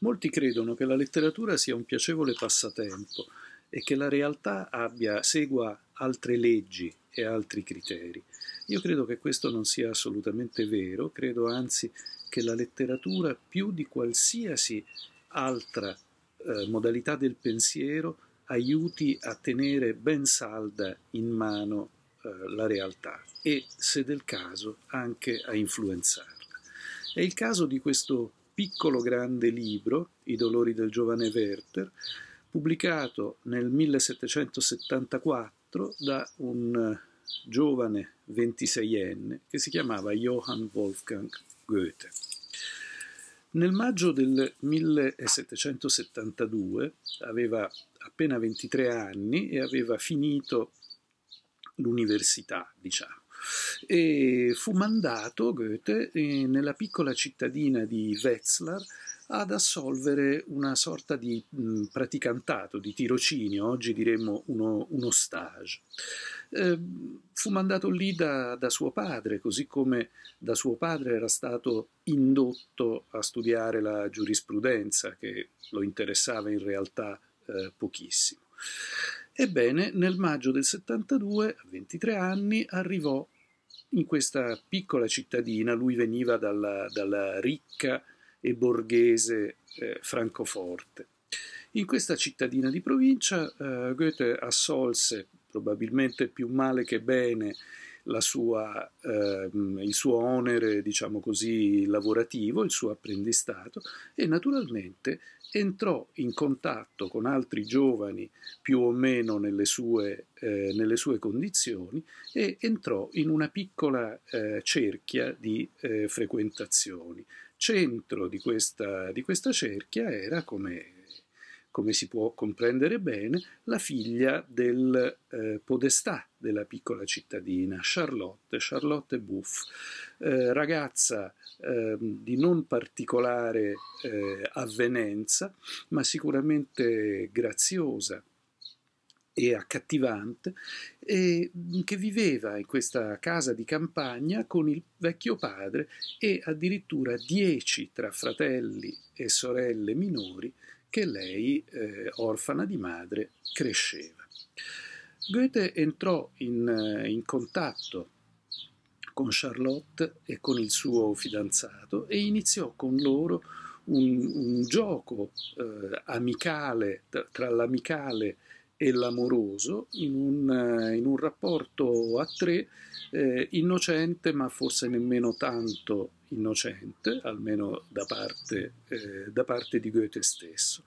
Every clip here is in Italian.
Molti credono che la letteratura sia un piacevole passatempo e che la realtà abbia, segua altre leggi e altri criteri. Io credo che questo non sia assolutamente vero, credo anzi che la letteratura più di qualsiasi altra eh, modalità del pensiero aiuti a tenere ben salda in mano eh, la realtà e, se del caso, anche a influenzarla. È il caso di questo piccolo grande libro, I dolori del giovane Werther, pubblicato nel 1774 da un eh, giovane 26enne che si chiamava Johann Wolfgang Goethe. Nel maggio del 1772 aveva appena 23 anni e aveva finito l'università, diciamo e fu mandato Goethe eh, nella piccola cittadina di Wetzlar ad assolvere una sorta di mh, mm, praticantato, di tirocinio, oggi diremmo uno, uno stage. Eh, fu mandato lì da, da, suo padre, così come da suo padre era stato indotto a studiare la giurisprudenza, che lo interessava in realtà eh, pochissimo. Ebbene, nel maggio del 72, a 23 anni, arrivò in questa piccola cittadina, lui veniva dalla, dalla ricca e borghese eh, Francoforte. In questa cittadina di provincia eh, Goethe assolse probabilmente più male che bene sua, ehm, il suo onere, diciamo così, lavorativo, il suo apprendistato e naturalmente entrò in contatto con altri giovani più o meno nelle sue, eh, nelle sue condizioni e entrò in una piccola eh, cerchia di eh, frequentazioni. Centro di questa, di questa cerchia era, come come si può comprendere bene, la figlia del eh, podestà della piccola cittadina, Charlotte, Charlotte Buff, eh, ragazza eh, di non particolare eh, avvenenza, ma sicuramente graziosa, e accattivante, e mm, che viveva in questa casa di campagna con il vecchio padre e addirittura dieci tra fratelli e sorelle minori che lei, eh, orfana di madre, cresceva. Goethe entrò in, eh, in contatto con Charlotte e con il suo fidanzato e iniziò con loro un, un gioco eh, amicale, tra, tra l'amicale e l'amoroso in un, eh, in un rapporto a tre eh, innocente ma forse nemmeno tanto innocente, almeno da parte, eh, da parte di Goethe stesso.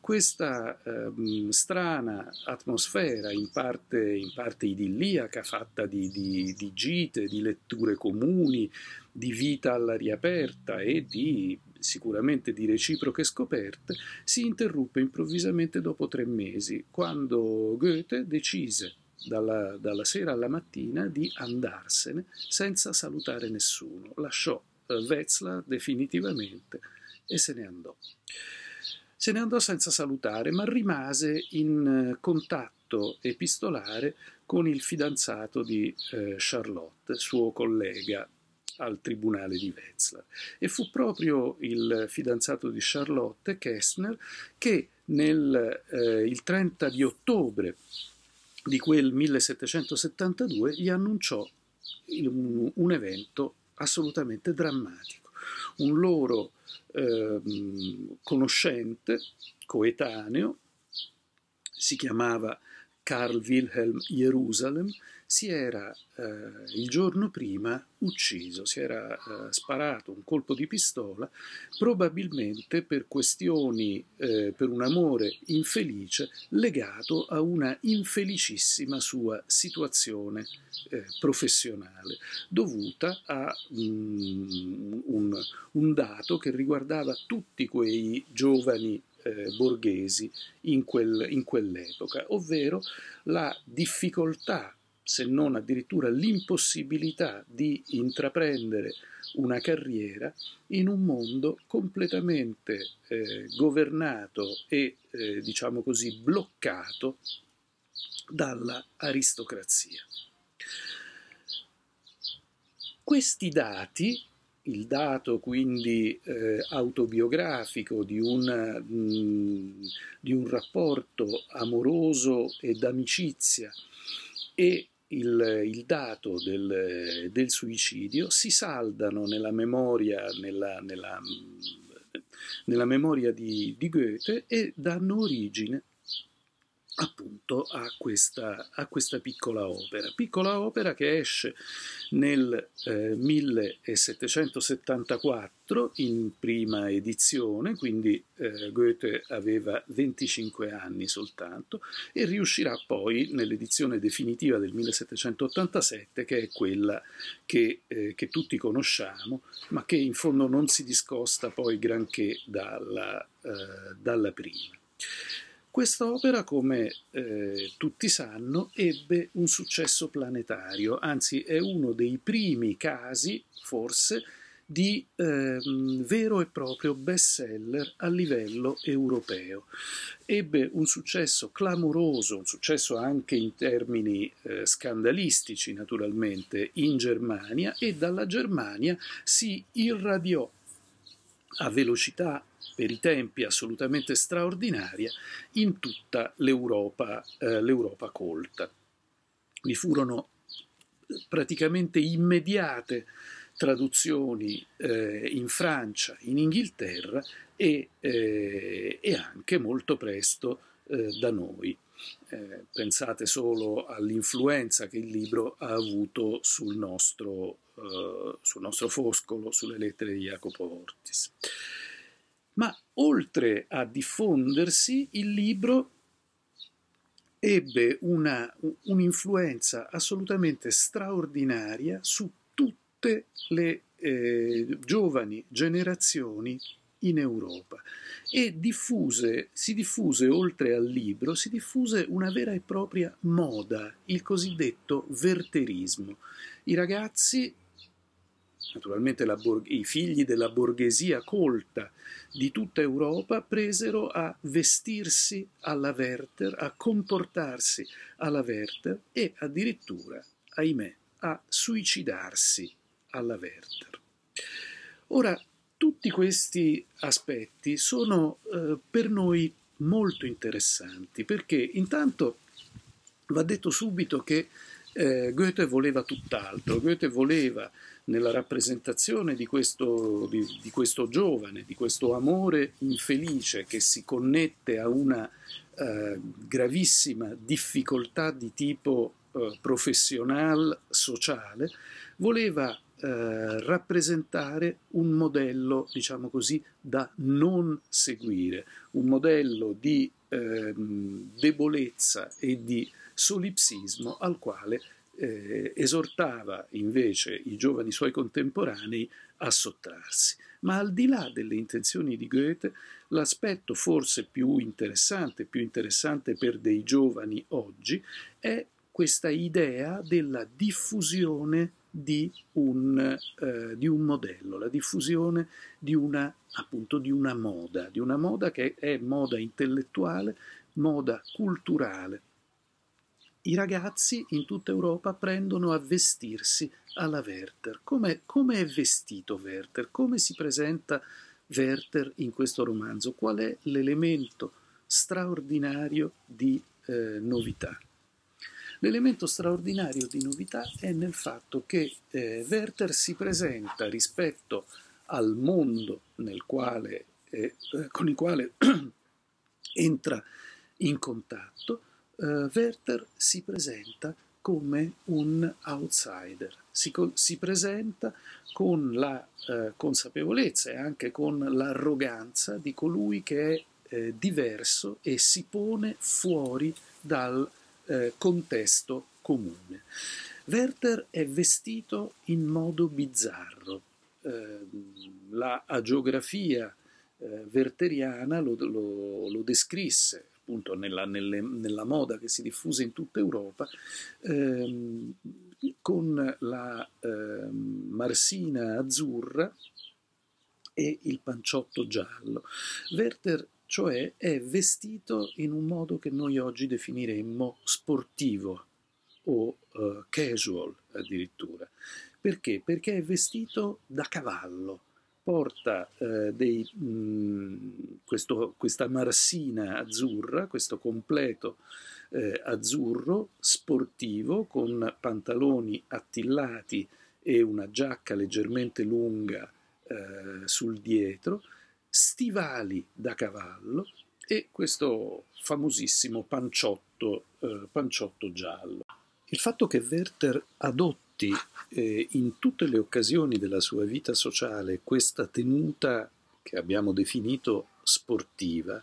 Questa ehm, strana atmosfera, in parte, in parte idilliaca, fatta di, di, di gite, di letture comuni, di vita all'aria aperta e di sicuramente di reciproche scoperte, si interruppe improvvisamente dopo tre mesi, quando Goethe decise dalla, dalla sera alla mattina di andarsene senza salutare nessuno. Lasciò eh, Wetzlar definitivamente e se ne andò. Se ne andò senza salutare, ma rimase in eh, contatto epistolare con il fidanzato di eh, Charlotte, suo collega al tribunale di Wetzlar. E fu proprio il fidanzato di Charlotte, Kessner, che nel, eh, il 30 di ottobre di quel 1772 gli annunciò un, un evento assolutamente drammatico. Un loro eh, conoscente, coetaneo, si chiamava Carl Wilhelm Jerusalem si era eh, il giorno prima ucciso, si era eh, sparato un colpo di pistola, probabilmente per questioni, eh, per un amore infelice legato a una infelicissima sua situazione eh, professionale, dovuta a mh, mm, un, un dato che riguardava tutti quei giovani eh, borghesi in, quel, in quell'epoca, ovvero la difficoltà, se non addirittura l'impossibilità di intraprendere una carriera in un mondo completamente eh, governato e, eh, diciamo così, bloccato dall'aristocrazia. Questi dati il dato quindi eh, autobiografico di, una, mh, mm, di, un rapporto amoroso e d'amicizia e il, il dato del, del, suicidio si saldano nella memoria, nella, nella, nella memoria di, di Goethe e danno origine appunto a questa, a questa, piccola opera. Piccola opera che esce nel eh, 1774 in prima edizione, quindi eh, Goethe aveva 25 anni soltanto, e riuscirà poi nell'edizione definitiva del 1787, che è quella che, eh, che tutti conosciamo, ma che in fondo non si discosta poi granché dalla, eh, dalla prima. Quest'opera, come eh, tutti sanno, ebbe un successo planetario, anzi è uno dei primi casi, forse, di eh, vero e proprio bestseller a livello europeo. Ebbe un successo clamoroso, un successo anche in termini eh, scandalistici naturalmente, in Germania e dalla Germania si irradiò a velocità per i tempi assolutamente straordinaria in tutta l'Europa, eh, l'Europa colta. Vi furono eh, praticamente immediate traduzioni eh, in Francia, in Inghilterra e, eh, e anche molto presto eh, da noi. Eh, pensate solo all'influenza che il libro ha avuto sul nostro, eh, sul nostro foscolo, sulle lettere di Jacopo Ortis ma oltre a diffondersi il libro ebbe una, un'influenza assolutamente straordinaria su tutte le eh, giovani generazioni in Europa e diffuse, si diffuse oltre al libro, si diffuse una vera e propria moda, il cosiddetto verterismo. I ragazzi naturalmente bor- i figli della borghesia colta di tutta Europa presero a vestirsi alla Werther, a comportarsi alla Werther e addirittura, ahimè, a suicidarsi alla Werther. Ora, tutti questi aspetti sono eh, per noi molto interessanti perché intanto va detto subito che eh, Goethe voleva tutt'altro, Goethe voleva nella rappresentazione di questo, di, di questo, giovane, di questo amore infelice che si connette a una eh, gravissima difficoltà di tipo eh, professional, sociale, voleva eh, rappresentare un modello, diciamo così, da non seguire, un modello di ehm, debolezza e di solipsismo al quale eh, esortava invece i giovani suoi contemporanei a sottrarsi. Ma al di là delle intenzioni di Goethe, l'aspetto forse più interessante, più interessante per dei giovani oggi, è questa idea della diffusione di un, eh, di un modello, la diffusione di una, appunto, di una moda, di una moda che è moda intellettuale, moda culturale i ragazzi in tutta Europa prendono a vestirsi alla Werther. Come, come è vestito Werther? Come si presenta Werther in questo romanzo? Qual è l'elemento straordinario di eh, novità? L'elemento straordinario di novità è nel fatto che eh, Werther si presenta rispetto al mondo quale, eh, con il quale entra in contatto eh, Werther si presenta come un outsider, si, si presenta con la eh, consapevolezza e anche con l'arroganza di colui che è eh, diverso e si pone fuori dal eh, contesto comune. Werther è vestito in modo bizzarro. Ehm, la agiografia eh, verteriana lo, lo, lo descrisse appunto nella, nelle, nella, moda che si diffuse in tutta Europa, ehm, con la ehm, marsina azzurra e il panciotto giallo. Werther cioè è vestito in un modo che noi oggi definiremmo sportivo o eh, casual addirittura. Perché? Perché è vestito da cavallo porta eh, dei, mh, questo, questa marsina azzurra, questo completo eh, azzurro sportivo con pantaloni attillati e una giacca leggermente lunga eh, sul dietro, stivali da cavallo e questo famosissimo panciotto, eh, panciotto giallo. Il fatto che Werther adotta tutti, eh, in tutte le occasioni della sua vita sociale, questa tenuta che abbiamo definito sportiva,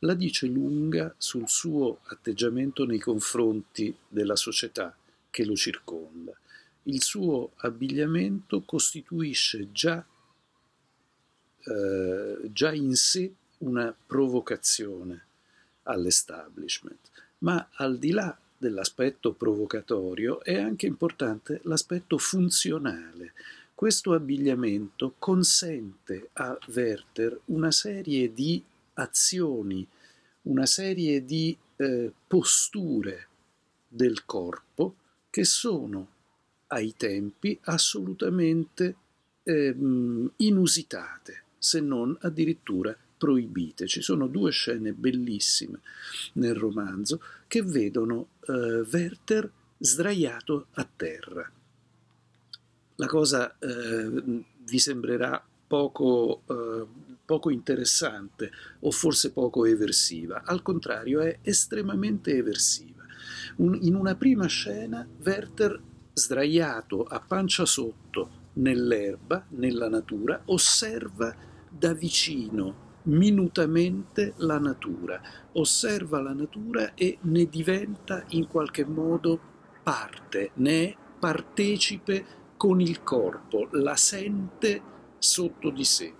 la dice lunga sul suo atteggiamento nei confronti della società che lo circonda. Il suo abbigliamento costituisce già, eh, già in sé una provocazione all'establishment, ma al di là dell'aspetto provocatorio è anche importante l'aspetto funzionale. Questo abbigliamento consente a Werther una serie di azioni, una serie di eh, posture del corpo che sono ai tempi assolutamente eh, inusitate, se non addirittura proibite. Ci sono due scene bellissime nel romanzo che vedono eh, Werther sdraiato a terra. La cosa eh, vi sembrerà poco, eh, poco, interessante o forse poco eversiva, al contrario è estremamente eversiva. Un, in una prima scena Werther sdraiato a pancia sotto nell'erba, nella natura, osserva da vicino minutamente la natura, osserva la natura e ne diventa in qualche modo parte, ne è partecipe con il corpo, la sente sotto di sé.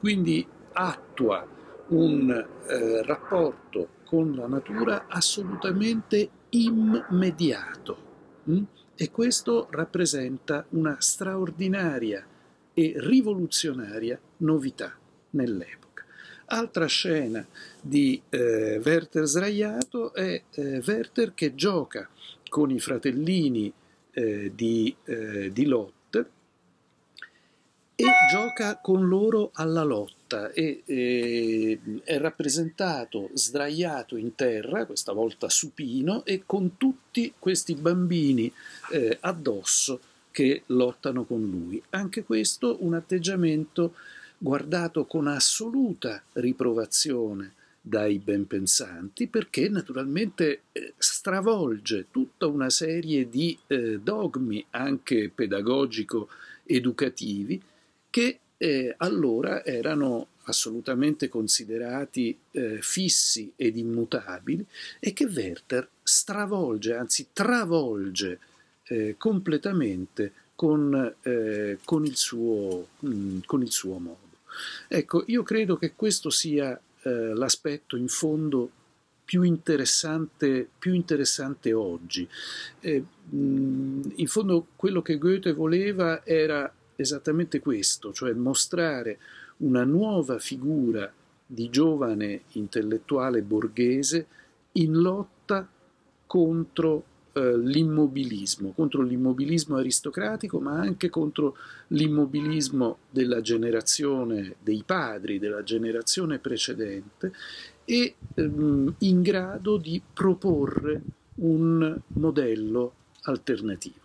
Quindi attua un eh, rapporto con la natura assolutamente immediato mh? Mm? e questo rappresenta una straordinaria e rivoluzionaria novità nell'epoca. Altra scena di eh, Werther sdraiato è eh, Werther che gioca con i fratellini eh, di, eh, di Lot e gioca con loro alla lotta e, e eh, è rappresentato sdraiato in terra, questa volta supino, e con tutti questi bambini eh, addosso che lottano con lui. Anche questo un atteggiamento guardato con assoluta riprovazione dai benpensanti perché naturalmente eh, stravolge tutta una serie di eh, dogmi anche pedagogico-educativi che eh, allora erano assolutamente considerati eh, fissi ed immutabili e che Werther stravolge, anzi travolge eh, completamente con, eh, con, il suo, mh, mm, con il suo modo. Ecco, io credo che questo sia eh, l'aspetto in fondo più interessante, più interessante oggi. Eh, mh, in fondo quello che Goethe voleva era esattamente questo, cioè mostrare una nuova figura di giovane intellettuale borghese in lotta contro eh, l'immobilismo, contro l'immobilismo aristocratico, ma anche contro l'immobilismo della generazione dei padri, della generazione precedente, e ehm, in grado di proporre un modello alternativo.